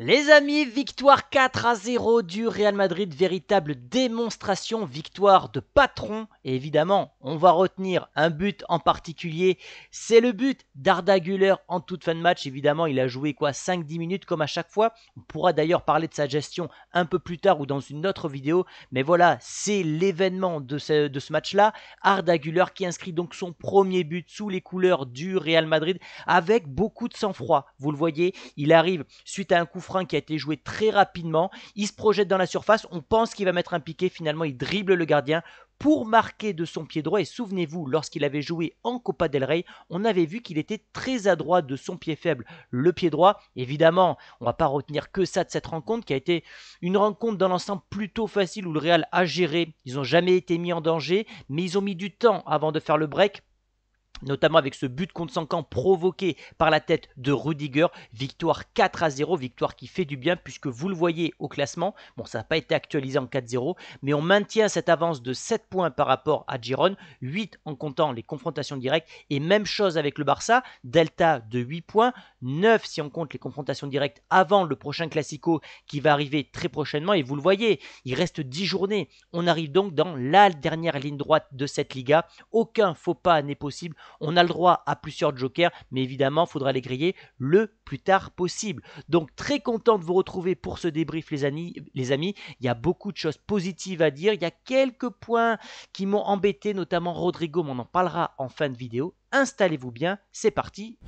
Les amis, victoire 4 à 0 du Real Madrid, véritable démonstration, victoire de patron. Et évidemment, on va retenir un but en particulier, c'est le but d'Arda Güler en toute fin de match. Évidemment, il a joué quoi 5-10 minutes comme à chaque fois. On pourra d'ailleurs parler de sa gestion un peu plus tard ou dans une autre vidéo. Mais voilà, c'est l'événement de ce, de ce match-là. Arda Güler qui inscrit donc son premier but sous les couleurs du Real Madrid avec beaucoup de sang-froid. Vous le voyez, il arrive suite à un coup frein qui a été joué très rapidement. Il se projette dans la surface, on pense qu'il va mettre un piqué, finalement il dribble le gardien pour marquer de son pied droit. Et souvenez-vous, lorsqu'il avait joué en Copa del Rey, on avait vu qu'il était très adroit de son pied faible, le pied droit. Évidemment, on va pas retenir que ça de cette rencontre qui a été une rencontre dans l'ensemble plutôt facile où le Real a géré. Ils n'ont jamais été mis en danger, mais ils ont mis du temps avant de faire le break notamment avec ce but contre Saint-Camp provoqué par la tête de Rudiger. Victoire 4 à 0, victoire qui fait du bien puisque vous le voyez au classement. Bon, ça n'a pas été actualisé en 4-0, mais on maintient cette avance de 7 points par rapport à Giron, 8 en comptant les confrontations directes, et même chose avec le Barça, Delta de 8 points, 9 si on compte les confrontations directes avant le prochain Classico qui va arriver très prochainement, et vous le voyez, il reste 10 journées. On arrive donc dans la dernière ligne droite de cette Liga. Aucun faux pas n'est possible, on a le droit à plusieurs jokers, mais évidemment, il faudra les griller le plus tard possible. Donc très content de vous retrouver pour ce débrief les amis. Les amis. Il y a beaucoup de choses positives à dire. Il y a quelques points qui m'ont embêté, notamment Rodrigo, mais on en parlera en fin de vidéo. Installez-vous bien, c'est parti.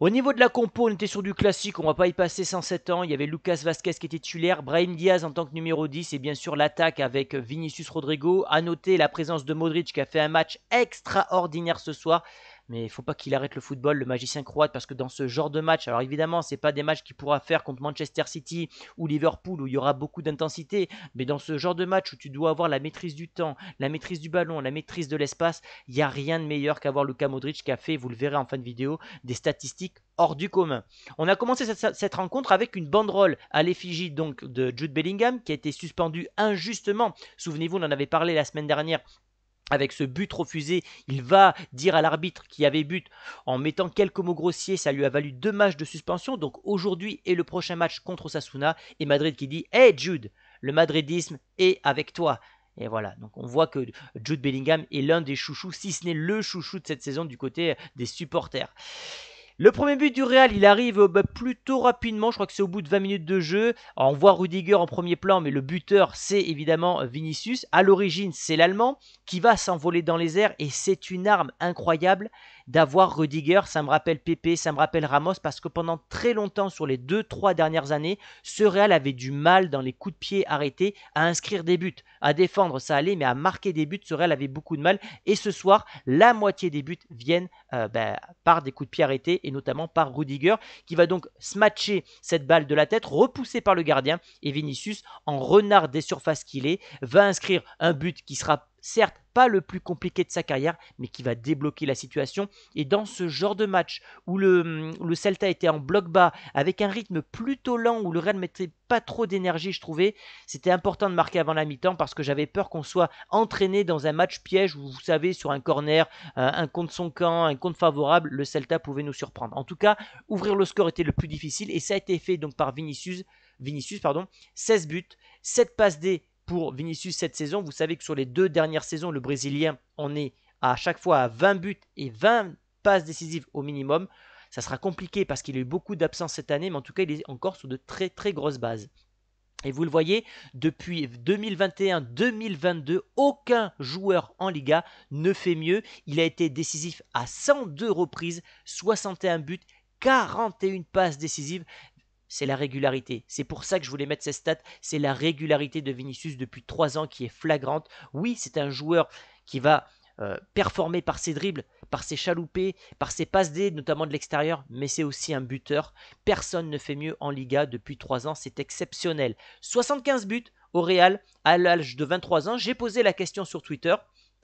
Au niveau de la compo, on était sur du classique, on va pas y passer 107 ans. Il y avait Lucas Vasquez qui était titulaire, Brahim Diaz en tant que numéro 10 et bien sûr l'attaque avec Vinicius Rodrigo. A noter la présence de Modric qui a fait un match extraordinaire ce soir mais il faut pas qu'il arrête le football, le magicien croate, parce que dans ce genre de match, alors évidemment, ce n'est pas des matchs qu'il pourra faire contre Manchester City ou Liverpool où il y aura beaucoup d'intensité, mais dans ce genre de match où tu dois avoir la maîtrise du temps, la maîtrise du ballon, la maîtrise de l'espace, il n'y a rien de meilleur qu'avoir Luka Modric qui a fait, vous le verrez en fin de vidéo, des statistiques hors du commun. On a commencé cette, rencontre avec une banderole à l'effigie donc de Jude Bellingham qui a été suspendu injustement. Souvenez-vous, on en avait parlé la semaine dernière avec ce but refusé, il va dire à l'arbitre qui avait but en mettant quelques mots grossiers. Ça lui a valu deux matchs de suspension. Donc aujourd'hui et le prochain match contre Sasuna Et Madrid qui dit Hey Jude, le madridisme est avec toi. Et voilà, donc on voit que Jude Bellingham est l'un des chouchous, si ce n'est le chouchou de cette saison du côté des supporters. Le premier but du Real, il arrive euh, bah, plutôt rapidement, je crois que c'est au bout de 20 minutes de jeu. on voit Rudiger en premier plan, mais le buteur, c'est évidemment euh, Vinicius. À l'origine, c'est l'Allemand qui va s'envoler dans les airs et c'est une arme incroyable d'avoir Rudiger, ça me rappelle Pépé, ça me rappelle Ramos, parce que pendant très longtemps, sur les 2-3 dernières années, ce Real avait du mal dans les coups de pied arrêtés à inscrire des buts. À défendre, ça allait, mais à marquer des buts, ce Real avait beaucoup de mal. Et ce soir, la moitié des buts viennent euh, ben, par des coups de pied arrêtés, et notamment par Rudiger, qui va donc smatcher cette balle de la tête, repoussée par le gardien, et Vinicius, en renard des surfaces qu'il est, va inscrire un but qui sera certes pas le plus compliqué de sa carrière, mais qui va débloquer la situation. Et dans ce genre de match où le, le Celta était en bloc bas, avec un rythme plutôt lent, où le Real ne mettait pas trop d'énergie, je trouvais, c'était important de marquer avant la mi-temps parce que j'avais peur qu'on soit entraîné dans un match piège où, vous savez, sur un corner, euh, un compte son camp, un compte favorable, le Celta pouvait nous surprendre. En tout cas, ouvrir le score était le plus difficile et ça a été fait donc par Vinicius. Vinicius, pardon, 16 buts, 7 passes D, pour Vinicius cette saison. Vous savez que sur les deux dernières saisons, le Brésilien en est à chaque fois à 20 buts et 20 passes décisives au minimum. Ça sera compliqué parce qu'il a eu beaucoup d'absences cette année, mais en tout cas, il est encore sur de très très grosses bases. Et vous le voyez, depuis 2021-2022, aucun joueur en Liga ne fait mieux. Il a été décisif à 102 reprises, 61 buts, 41 passes décisives c'est la régularité. C'est pour ça que je voulais mettre ces stats, c'est la régularité de Vinicius depuis 3 ans qui est flagrante. Oui, c'est un joueur qui va euh, performer par ses dribbles, par ses chaloupés, par ses passes dés, notamment de l'extérieur, mais c'est aussi un buteur. Personne ne fait mieux en Liga depuis 3 ans, c'est exceptionnel. 75 buts au Real à l'âge de 23 ans. J'ai posé la question sur Twitter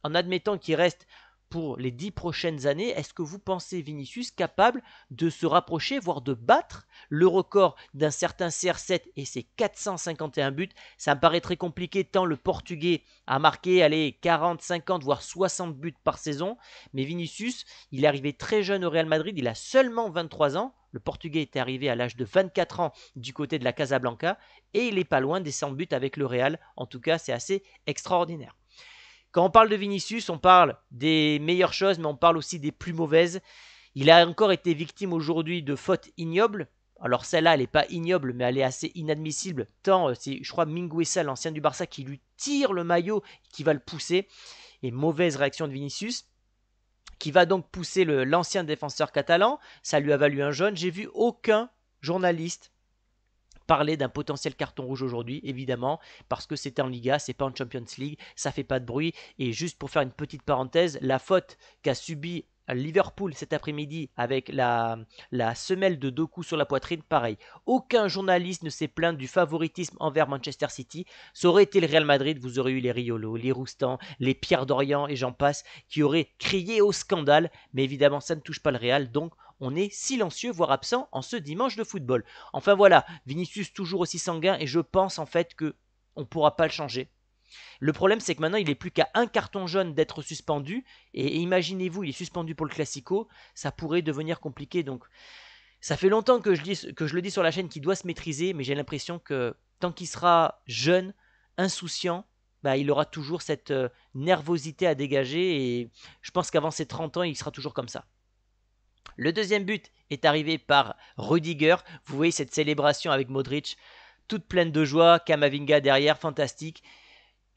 en admettant qu'il reste pour les dix prochaines années, est-ce que vous pensez Vinicius capable de se rapprocher, voire de battre le record d'un certain CR7 et ses 451 buts Ça me paraît très compliqué tant le Portugais a marqué allez, 40, 50, voire 60 buts par saison. Mais Vinicius, il est arrivé très jeune au Real Madrid, il a seulement 23 ans. Le Portugais est arrivé à l'âge de 24 ans du côté de la Casablanca et il n'est pas loin des 100 buts avec le Real. En tout cas, c'est assez extraordinaire. Quand on parle de Vinicius, on parle des meilleures choses, mais on parle aussi des plus mauvaises. Il a encore été victime aujourd'hui de fautes ignobles. Alors celle-là, elle n'est pas ignoble, mais elle est assez inadmissible. Tant euh, c'est, je crois, Minguesa, l'ancien du Barça, qui lui tire le maillot, qui va le pousser. Et mauvaise réaction de Vinicius qui va donc pousser l'ancien défenseur catalan. Ça lui a valu un jeune. J'ai vu aucun journaliste parler d'un potentiel carton rouge aujourd'hui, évidemment, parce que c'était en Liga, c'est pas en Champions League, ça fait pas de bruit. Et juste pour faire une petite parenthèse, la faute qu'a subi Liverpool cet après-midi avec la, la, semelle de deux coups sur la poitrine, pareil. Aucun journaliste ne s'est plaint du favoritisme envers Manchester City. Ça aurait été le Real Madrid, vous aurez eu les Riolos, les Roustan, les Pierre d'Orient et j'en passe, qui auraient crié au scandale. Mais évidemment, ça ne touche pas le Real, donc on est silencieux, voire absent en ce dimanche de football. Enfin voilà, Vinicius toujours aussi sanguin et je pense en fait que on ne pourra pas le changer. Le problème, c'est que maintenant, il n'est plus qu'à un carton jaune d'être suspendu. Et imaginez-vous, il est suspendu pour le Classico. Ça pourrait devenir compliqué. Donc, ça fait longtemps que je, le dis sur la chaîne qu'il doit se maîtriser. Mais j'ai l'impression que tant qu'il sera jeune, insouciant, bah, il aura toujours cette euh, nervosité à dégager. Et je pense qu'avant ses 30 ans, il sera toujours comme ça. Le deuxième but est arrivé par Rudiger. Vous voyez cette célébration avec Modric, toute pleine de joie. Kamavinga derrière, fantastique.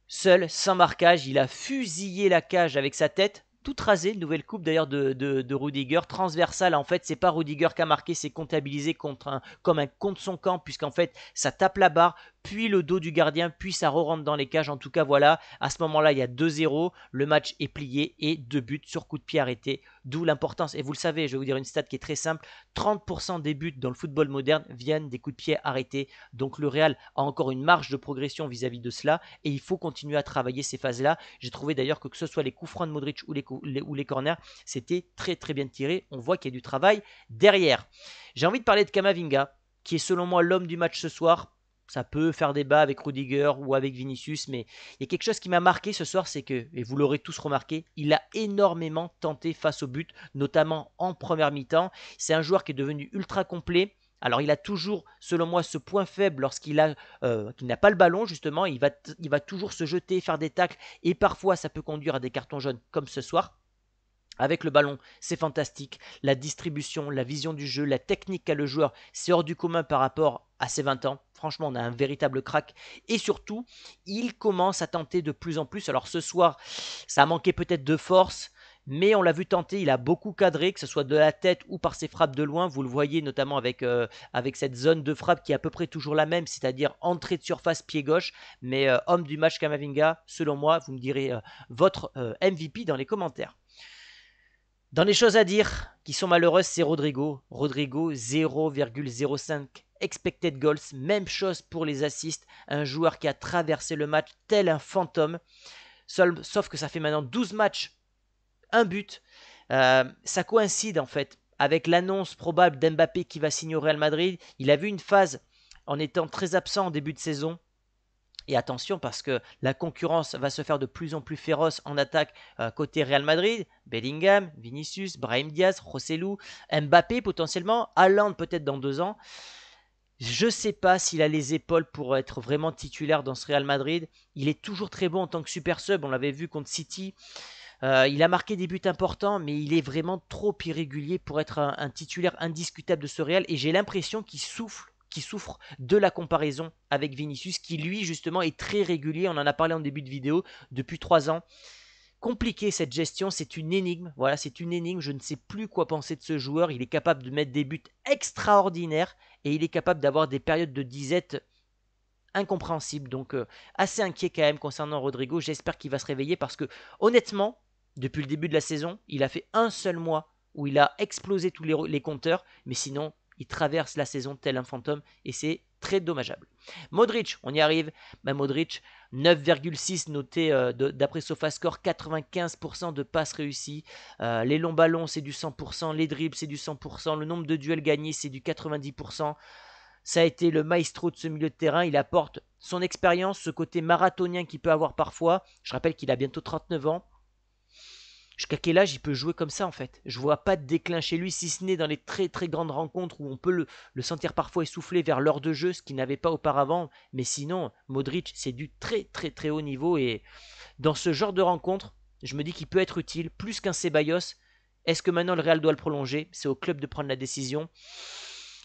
Seul, sans marquage, il a fusillé la cage avec sa tête tout rasé nouvelle coupe d'ailleurs de, de, Rudiger, transversale en fait, c'est pas Rudiger qui a marqué, c'est comptabilisé contre comme un contre son camp, puisqu'en fait ça tape la barre, puis le dos du gardien, puis ça re-rentre dans les cages, en tout cas voilà, à ce moment-là il y a 2-0, le match est plié et deux buts sur coup de pied arrêté, d'où l'importance, et vous le savez, je vais vous dire une stat qui est très simple, 30% des buts dans le football moderne viennent des coups de pied arrêtés, donc le Real a encore une marge de progression vis-à-vis de cela, et il faut continuer à travailler ces phases-là, j'ai trouvé d'ailleurs que que ce soit les coups francs de Modric ou les coups ou les, corners. C'était très très bien tiré. On voit qu'il y a du travail derrière. J'ai envie de parler de Kamavinga, qui est selon moi l'homme du match ce soir. Ça peut faire débat avec Rudiger ou avec Vinicius, mais il y a quelque chose qui m'a marqué ce soir, c'est que, et vous l'aurez tous remarqué, il a énormément tenté face au but, notamment en première mi-temps. C'est un joueur qui est devenu ultra complet, alors il a toujours, selon moi, ce point faible lorsqu'il a, euh, qu'il n'a pas le ballon justement, il va, il va toujours se jeter, faire des tacles et parfois ça peut conduire à des cartons jaunes comme ce soir. Avec le ballon, c'est fantastique. La distribution, la vision du jeu, la technique qu'a le joueur, c'est hors du commun par rapport à ses 20 ans. Franchement, on a un véritable crack. Et surtout, il commence à tenter de plus en plus. Alors ce soir, ça a manqué peut-être de force mais on l'a vu tenter, il a beaucoup cadré, que ce soit de la tête ou par ses frappes de loin. Vous le voyez notamment avec, euh, avec cette zone de frappe qui est à peu près toujours la même, c'est-à-dire entrée de surface, pied gauche. Mais euh, homme du match Kamavinga, selon moi, vous me direz euh, votre MVP dans les commentaires. Dans les choses à dire qui sont malheureuses, c'est Rodrigo. Rodrigo, 0,05 expected goals. Même chose pour les assists. Un joueur qui a traversé le match tel un fantôme. sauf que ça fait maintenant 12 matchs un but. Euh, ça coïncide en fait avec l'annonce probable d'Mbappé qui va signer au Real Madrid. Il a vu une phase en étant très absent en début de saison. Et attention parce que la concurrence va se faire de plus en plus féroce en attaque euh, côté Real Madrid. Bellingham, Vinicius, Brahim Diaz, Rossellou, Mbappé potentiellement, Haaland peut-être dans deux ans. Je ne sais pas s'il a les épaules pour être vraiment titulaire dans ce Real Madrid. Il est toujours très bon en tant que super sub, on l'avait vu contre City. Euh, il a marqué des buts importants, mais il est vraiment trop irrégulier pour être un, titulaire indiscutable de ce Real. Et j'ai l'impression qu'il souffle qui souffre de la comparaison avec Vinicius, qui lui justement est très régulier, on en a parlé en début de vidéo, depuis trois ans. Compliqué cette gestion, c'est une énigme, voilà, c'est une énigme, je ne sais plus quoi penser de ce joueur, il est capable de mettre des buts extraordinaires et il est capable d'avoir des périodes de disette incompréhensibles, donc euh, assez inquiet quand même concernant Rodrigo, j'espère qu'il va se réveiller parce que honnêtement, depuis le début de la saison, il a fait un seul mois où il a explosé tous les, compteurs, mais sinon, il traverse la saison tel un fantôme et c'est très dommageable. Modric, on y arrive. Bah, Modric, 9,6 noté euh, d'après d'après SofaScore, 95% de passes réussies. Euh, les longs ballons, c'est du 100%. Les dribbles, c'est du 100%. Le nombre de duels gagnés, c'est du 90%. Ça a été le maestro de ce milieu de terrain. Il apporte son expérience, ce côté marathonien qu'il peut avoir parfois. Je rappelle qu'il a bientôt 39 ans. Jusqu'à quel âge il peut jouer comme ça en fait Je vois pas de déclin chez lui, si ce n'est dans les très très grandes rencontres où on peut le, sentir parfois essoufflé vers l'heure de jeu, ce qu'il n'avait pas auparavant. Mais sinon, Modric, c'est du très très très haut niveau. Et dans ce genre de rencontre, je me dis qu'il peut être utile, plus qu'un Ceballos. Est-ce que maintenant le Real doit le prolonger C'est au club de prendre la décision.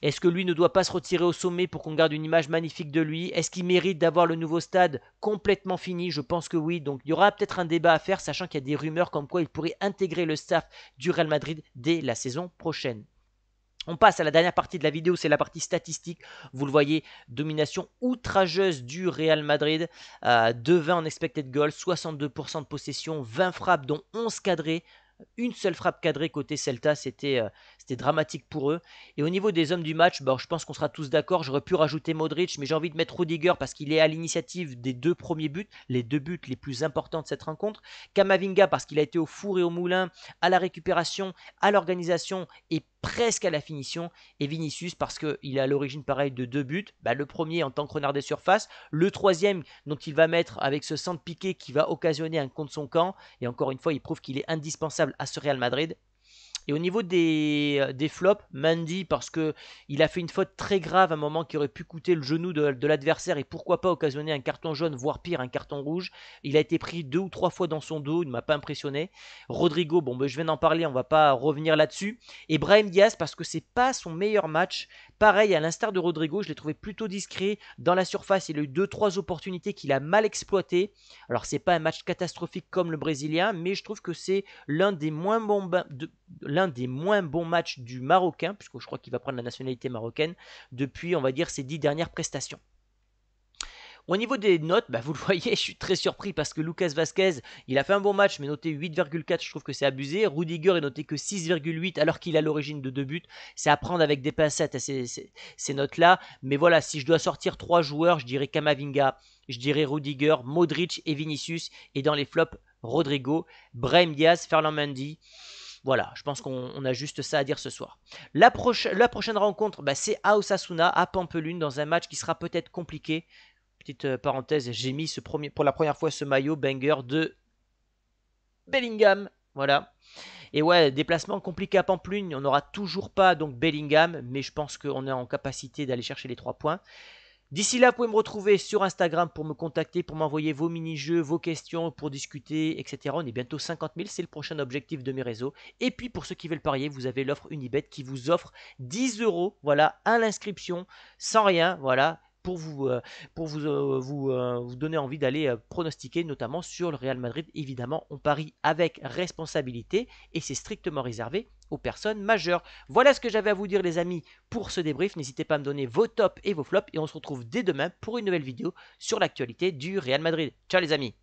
Est-ce que lui ne doit pas se retirer au sommet pour qu'on garde une image magnifique de lui Est-ce qu'il mérite d'avoir le nouveau stade complètement fini Je pense que oui. Donc il y aura peut-être un débat à faire, sachant qu'il y a des rumeurs comme quoi il pourrait intégrer le staff du Real Madrid dès la saison prochaine. On passe à la dernière partie de la vidéo, c'est la partie statistique. Vous le voyez, domination outrageuse du Real Madrid. 2-20 euh, en expected goal, 62% de possession, 20 frappes dont 11 cadrés. Une seule frappe cadrée côté Celta, euh, c'était dramatique pour eux. Et au niveau des hommes du match, je pense qu'on sera tous d'accord. J'aurais pu rajouter Modric, mais j'ai envie de mettre Rudiger parce qu'il est à l'initiative des deux premiers buts, les deux buts les plus importants de cette rencontre. Kamavinga parce qu'il a été au four et au moulin, à la récupération, à l'organisation et presque à la finition. Et Vinicius, parce qu'il est à l'origine pareil de deux buts, bah, le premier en tant que renard des surfaces, le troisième dont il va mettre avec ce centre piqué qui va occasionner un contre son camp. Et encore une fois, il prouve qu'il est indispensable à ce Real Madrid. Et au niveau des, euh, des flops, Mandy, parce qu'il a fait une faute très grave à un moment qui aurait pu coûter le genou de, l'adversaire et pourquoi pas occasionner un carton jaune, voire pire, un carton rouge. Il a été pris deux ou trois fois dans son dos, il ne m'a pas impressionné. Rodrigo, bon, ben, je viens d'en parler, on ne va pas revenir là-dessus. Et Brahim Diaz, parce que ce n'est pas son meilleur match. Pareil, à l'instar de Rodrigo, je l'ai trouvé plutôt discret dans la surface. Il a eu deux, trois opportunités qu'il a mal exploitées. Alors, c'est pas un match catastrophique comme le brésilien, mais je trouve que c'est l'un des moins bons, de, l'un des moins bons matchs du Marocain, puisque je crois qu'il va prendre la nationalité marocaine, depuis, on va dire, ses dix dernières prestations. Au niveau des notes, bah, vous le voyez, je suis très surpris parce que Lucas Vasquez, il a fait un bon match, mais noté 8,4, je trouve que c'est abusé. Rudiger est noté que 6,8 alors qu'il a l'origine de deux buts. C'est à prendre avec des pincettes à hein, ces, notes-là. Mais voilà, si je dois sortir trois joueurs, je dirais Kamavinga, je dirais Rudiger, Modric et Vinicius. Et dans les flops, Rodrigo, Brahim Diaz, Ferland Mendy. Voilà, je pense qu'on a juste ça à dire ce soir. La, prochaine rencontre, bah, c'est à Osasuna, à Pampelune, dans un match qui sera peut-être compliqué. Petite euh, parenthèse, j'ai mis ce premier, pour la première fois ce maillot banger de Bellingham. Voilà. Et ouais, déplacement compliqué à Pampelune. On n'aura toujours pas donc Bellingham, mais je pense qu'on est en capacité d'aller chercher les trois points. D'ici là, vous pouvez me retrouver sur Instagram pour me contacter, pour m'envoyer vos mini-jeux, vos questions, pour discuter, etc. On est bientôt 50 000, c'est le prochain objectif de mes réseaux. Et puis pour ceux qui veulent parier, vous avez l'offre Unibet qui vous offre 10 euros, voilà, à l'inscription, sans rien, voilà pour vous, euh, pour vous, euh, euh, vous, donner envie d'aller pronostiquer, notamment sur le Real Madrid. Évidemment, on parie avec responsabilité et c'est strictement réservé aux personnes majeures. Voilà ce que j'avais à vous dire les amis pour ce débrief. N'hésitez pas à me donner vos tops et vos flops et on se retrouve dès demain pour une nouvelle vidéo sur l'actualité du Real Madrid. Ciao les amis